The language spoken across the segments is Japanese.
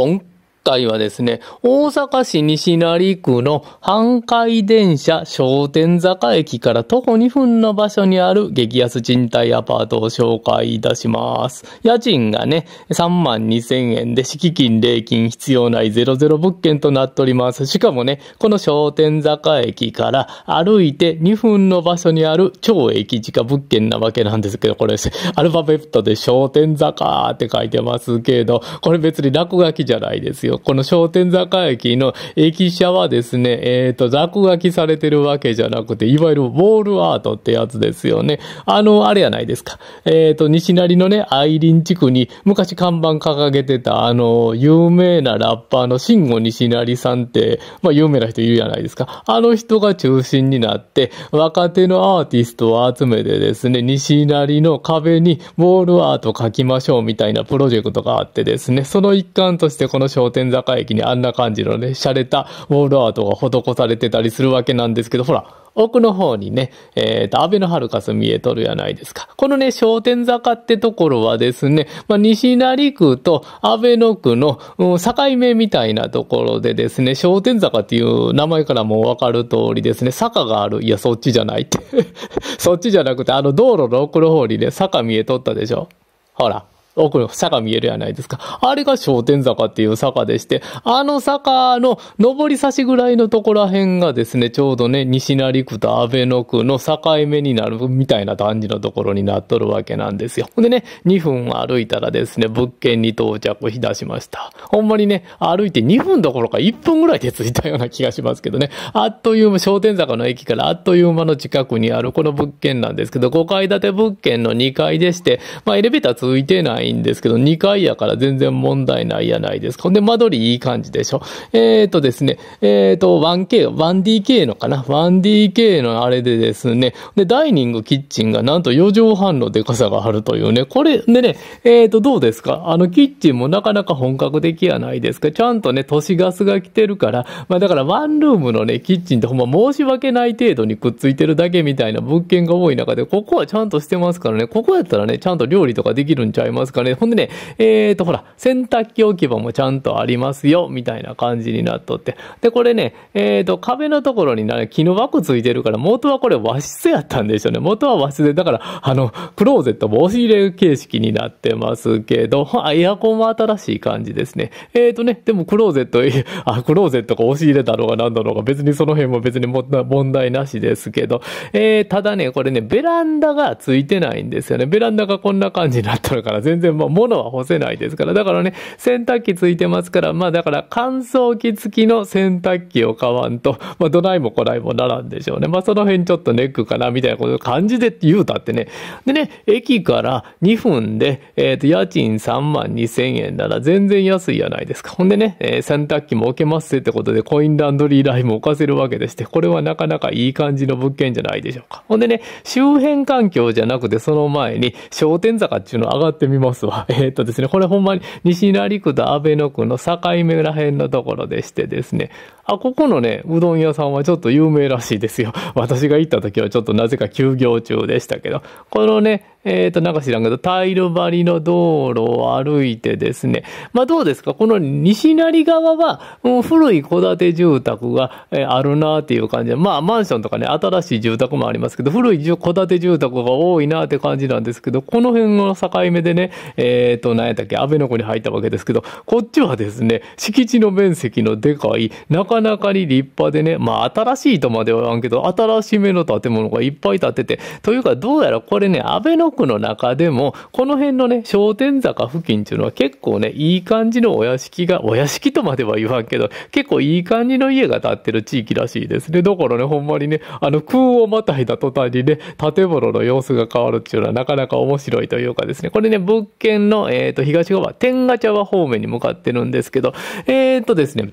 龙。回はですね、大阪市西成区の半海電車商店坂駅から徒歩2分の場所にある激安賃貸アパートを紹介いたします。家賃がね、3万2000円で敷金、礼金必要ない00物件となっております。しかもね、この商店坂駅から歩いて2分の場所にある超駅地下物件なわけなんですけど、これ、アルファベットで商店坂って書いてますけど、これ別に落書きじゃないですよ。よ。この商店坂駅の駅舎はですね、えっ、ー、と、落書きされてるわけじゃなくて、いわゆるウォールアートってやつですよね。あの、あれやないですか。えっ、ー、と、西成のね、愛林地区に昔看板掲げてた、あの、有名なラッパーの慎吾西成さんって、まあ、有名な人いるじゃないですか。あの人が中心になって、若手のアーティストを集めてですね、西成の壁にウォールアート書きましょうみたいなプロジェクトがあってですね、その一環としてこの商店天坂駅にあんな感じのね、洒落たウォールアートが施されてたりするわけなんですけど、ほら、奥の方にね、えっ、ー、と、安倍のハルカス見えとるやないですか。このね、商店坂ってところはですね、まあ、西成区と阿倍の区の、うん、境目みたいなところでですね、商店坂っていう名前からもわかる通りですね、坂がある。いや、そっちじゃないって そっちじゃなくて、あの道路の奥の方にね、坂見えとったでしょ。ほら。奥の坂見えるやないですか。あれが商店坂っていう坂でして、あの坂の上り差しぐらいのところら辺がですね、ちょうどね、西成区と安倍野区の境目になるみたいな感じのところになっとるわけなんですよ。でね、2分歩いたらですね、物件に到着しだしました。ほんまにね、歩いて2分どころか1分ぐらいで着いたような気がしますけどね、あっという間、商店坂の駅からあっという間の近くにあるこの物件なんですけど、5階建て物件の2階でして、まあエレベーターついてないないんですけど、2階やから全然問題ないやないですか。ほんで、間取りいい感じでしょ。えっ、ー、とですね、えっ、ー、と、1K、1DK のかな ?1DK のあれでですね、で、ダイニング、キッチンがなんと4畳半のでかさがあるというね、これ、でね、えっ、ー、と、どうですかあの、キッチンもなかなか本格的やないですか。ちゃんとね、都市ガスが来てるから、まあだからワンルームのね、キッチンってほんま申し訳ない程度にくっついてるだけみたいな物件が多い中で、ここはちゃんとしてますからね、ここやったらね、ちゃんと料理とかできるんちゃいますますからね。ほんでね、えーと、ほら、洗濯機置き場もちゃんとありますよ、みたいな感じになっとって。で、これね、えーと、壁のところにね、木の枠ついてるから、元はこれ和室やったんでしょうね。元は和室で、だから、あの、クローゼットも押し入れ形式になってますけど、エアコンも新しい感じですね。えーとね、でもクローゼット、あ、クローゼットが押し入れだろうが何だろうが、別にその辺も別に問題なしですけど、えー、ただね、これね、ベランダがついてないんですよね。ベランダがこんな感じになったのから、全全然もう物は干せないですから。だからね、洗濯機ついてますから、まあだから乾燥機付きの洗濯機を買わんと、まあどないもこないもならんでしょうね。まあその辺ちょっとネックかなみたいなこと感じで言うたってね。でね、駅から2分で、えっ、ー、と、家賃3万2千円なら全然安いやないですか。ほんでね、えー、洗濯機も置けますってことでコインランドリー代も置かせるわけでして、これはなかなかいい感じの物件じゃないでしょうか。ほんでね、周辺環境じゃなくてその前に商店坂っていうの上がってみますすわ。えー、っとですね、これほんまに西成区と阿倍野区の境目ら辺のところでしてですね、あ、ここのね、うどん屋さんはちょっと有名らしいですよ。私が行った時はちょっとなぜか休業中でしたけど、このね、えっ、と、なんか知らんけど、タイル張りの道路を歩いてですね。まあどうですかこの西成側は、もう古い戸建て住宅が、えあるなっていう感じで、まあマンションとかね、新しい住宅もありますけど、古い戸建て住宅が多いなって感じなんですけど、この辺の境目でね、えっ、ー、と、何やったっけ、安倍の子に入ったわけですけど、こっちはですね、敷地の面積のでかい、なかなかに立派でね、まあ、新しいとまでは言わんけど、新しめの建物がいっぱい建てて、というか、どうやらこれね、安倍の区の中でも、この辺のね、商店坂付近っていうのは結構ね、いい感じのお屋敷が、お屋敷とまでは言わんけど、結構いい感じの家が建ってる地域らしいですね。だからね、ほんまにね、あの、空をまたいだ途端にね、建物の様子が変わるっていうのはなかなか面白いというかですね、これね、物県の、えっ、ー、と、東側、天ヶ茶和方面に向かってるんですけど、えっ、ー、とですね、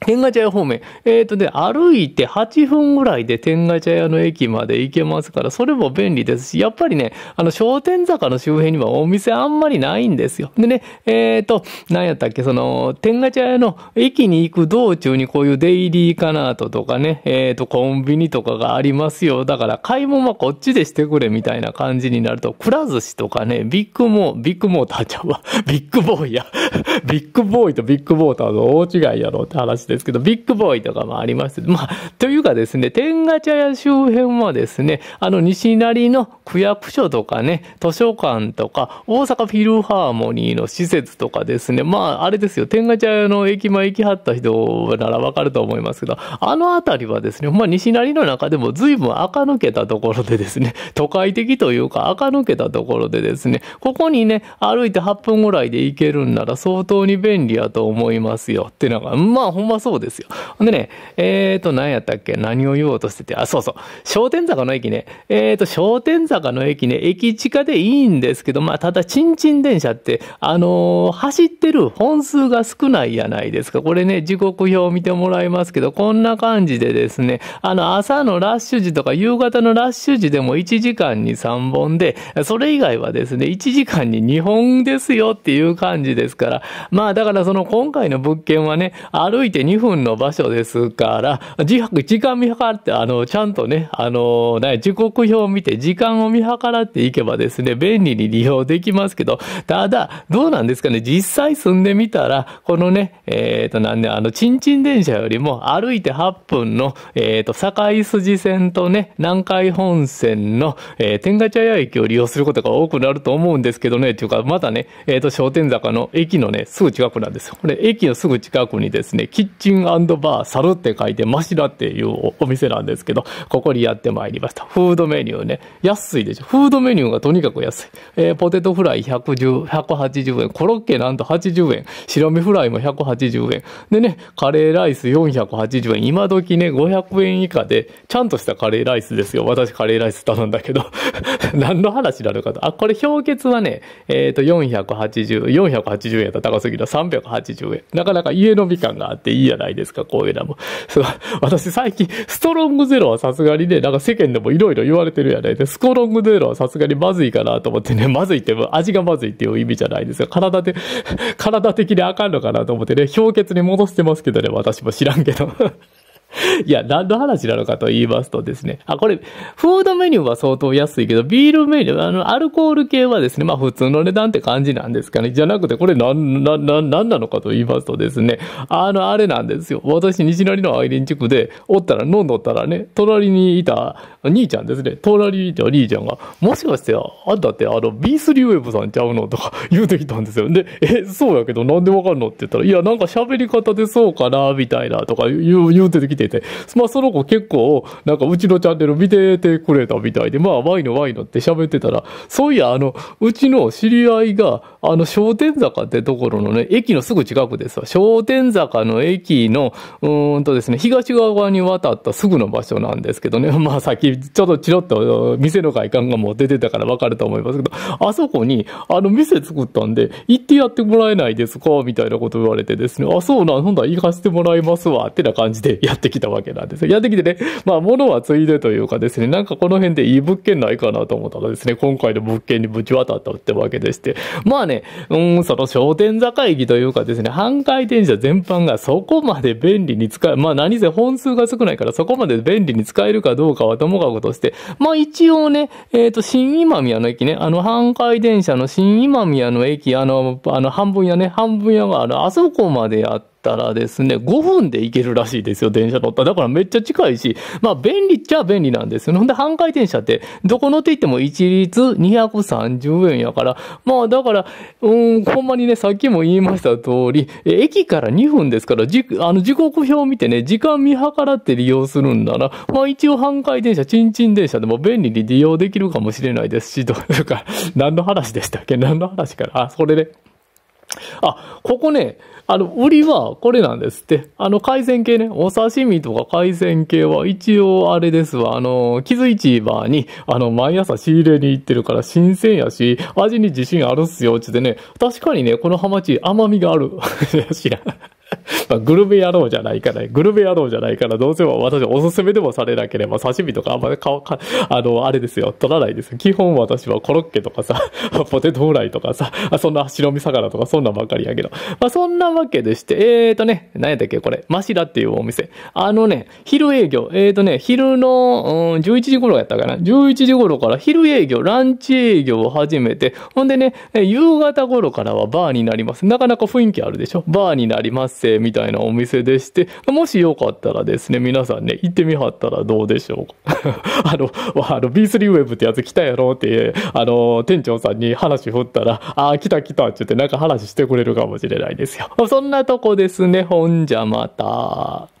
天下茶屋方面。えっ、ー、とね、歩いて8分ぐらいで天下茶屋の駅まで行けますから、それも便利ですし、やっぱりね、あの、商店坂の周辺にはお店あんまりないんですよ。でね、えっ、ー、と、なんやったっけ、その、天下茶屋の駅に行く道中にこういうデイリーカナートとかね、えっ、ー、と、コンビニとかがありますよ。だから、買い物はこっちでしてくれみたいな感じになると、くら寿司とかね、ビッグモー、ビッグモーターちゃうわ。ビッグボーイや。ビッグボーイとビッグモーターの大違いやろって話ですけど、ビッグボーイとかもあります。まあ、というかですね、天下茶屋周辺はですね、あの、西成の区役所とかね、図書館とか、大阪フィルハーモニーの施設とかですね、まあ、あれですよ、天下茶屋の駅前行きはった人ならわかると思いますけど、あの辺りはですね、まあ、西成の中でも随分垢抜けたところでですね、都会的というか、垢抜けたところでですね、ここにね、歩いて8分ぐらいで行けるんなら相当に便利やと思いますよ。ってなんか、まあ、ほんまそうですよ。ほんでね、えっ、ー、と、何やったっけ何を言おうとしてて。あ、そうそう。商店坂の駅ね。えっ、ー、と、商店坂の駅ね、駅近でいいんですけど、まあ、ただ、ちんちん電車って、あのー、走ってる本数が少ないやないですか。これね、時刻表を見てもらいますけど、こんな感じでですね、あの、朝のラッシュ時とか夕方のラッシュ時でも1時間に3本で、それ以外はですね、1時間に2本ですよっていう感じですから、まあ、だからその今回の物件はね、歩いて2分の場所ですから、時間見計らって、あの、ちゃんとね、あの、ね、時刻表を見て、時間を見計らっていけばですね、便利に利用できますけど、ただ、どうなんですかね、実際住んでみたら、このね、えっ、ー、と、なんで、あの、ちんちん電車よりも、歩いて8分の、えっ、ー、と、堺筋線とね、南海本線の、えー、天下茶屋駅を利用することが多くなると思うんですけどね、というか、またね、えっ、ー、と、商店坂の駅のね、すぐ近くなんですよ。これ、駅のすぐ近くにですね、チンバーサルって書いてマシラっていうお店なんですけど、ここにやってまいりました。フードメニューね。安いでしょ。フードメニューがとにかく安い。えー、ポテトフライ110、180円。コロッケなんと80円。白身フライも180円。でね、カレーライス480円。今時ね、500円以下で、ちゃんとしたカレーライスですよ。私カレーライス頼んだけど。何の話なるかと。あ、これ氷結はね、えっ、ー、と、480、480円やったら高すぎる380円。なかなか家飲み感があっていいじゃないですか、こういうのも。そう、私最近、ストロングゼロはさすがにね、なんか世間でもいろいろ言われてるやないで、ストロングゼロはさすがにまずいかなと思ってね、まずいって味がまずいっていう意味じゃないですか。体で、体的にあかんのかなと思ってね、氷結に戻してますけどね、私も知らんけど。いや、何の話なのかと言いますとですね。あ、これ、フードメニューは相当安いけど、ビールメニュー、あの、アルコール系はですね、まあ普通の値段って感じなんですかね。じゃなくて、これ何、な、な何なのかと言いますとですね、あの、あれなんですよ。私、西成のアイリン地区で、おったら、飲んどったらね、隣にいた兄ちゃんですね、隣にいた兄ちゃんが、もしかして、あんたって、あの、B3 ウェブさんちゃうのとか 言うてきたんですよ。で、え、そうやけど、なんでわかんのって言ったら、いや、なんか喋り方でそうかな、みたいな、とか言う、言うてきてて、まあその子結構、なんかうちのチャンネル見ててくれたみたいで、まあワイのワイのって喋ってたら、そういや、あの、うちの知り合いが、あの、商店坂ってところのね、駅のすぐ近くですわ。商店坂の駅の、うんとですね、東側に渡ったすぐの場所なんですけどね、まあさっきちょっとチロッと店の外観がもう出てたからわかると思いますけど、あそこに、あの、店作ったんで、行ってやってもらえないですかみたいなこと言われてですね、あ、そうなん、ほんだ行かせてもらいますわ、ってな感じでやってってきたわけなんですやってきてね、まあ、物はついでというかですね、なんかこの辺でいい物件ないかなと思ったらですね、今回の物件にぶち渡ったってわけでして、まあね、うん、その商店坂駅というかですね、半回転車全般がそこまで便利に使え、まあ何せ本数が少ないからそこまで便利に使えるかどうかはともかくとして、まあ一応ね、えっ、ー、と、新今宮の駅ね、あの半回電車の新今宮の駅、あの、あの半分屋ね、半分屋があの、あそこまでやって、ったらですね、5分で行けるらしいですよ、電車乗ったら。だからめっちゃ近いし、まあ便利っちゃ便利なんですよ。ほんで半回転車って、どこ乗って行っても一律230円やから、まあだから、うん、ほんまにね、さっきも言いました通り、駅から2分ですから、じあの時刻表を見てね、時間見計らって利用するんなら、まあ一応半回転車、チンチン電車でも便利に利用できるかもしれないですし、というか、何の話でしたっけ何の話から。あ、それで、ね。あ、ここね、あの、売りはこれなんですって。あの、海鮮系ね、お刺身とか海鮮系は一応あれですわ。あの、傷市場に、あの、毎朝仕入れに行ってるから新鮮やし、味に自信あるっすよ、つってね。確かにね、このハマチ甘みがある。知らん。まあ、グルメ野郎じゃないから、ね、グルメ野郎じゃないから、どうせ私おすすめでもされなければ、刺身とかあんまりかか、あの、あれですよ、取らないです基本私はコロッケとかさ、ポテトフライとかさ、そんな白身魚とかそんなばっかりやけど。まあ、そんなわけでして、えーとね、何やったっけ、これ、マシラっていうお店。あのね、昼営業、えーとね、昼の、うん、11時頃やったかな。11時頃から昼営業、ランチ営業を始めて、ほんでね、夕方頃からはバーになります。なかなか雰囲気あるでしょバーになります。生みたいなお店でして、もしよかったらですね、皆さんね、行ってみはったらどうでしょうか。あの、あの B3Web ってやつ来たやろって、あの、店長さんに話振ったら、ああ、来た来たって言ってなんか話してくれるかもしれないですよ。そんなとこですね、ほんじゃまた。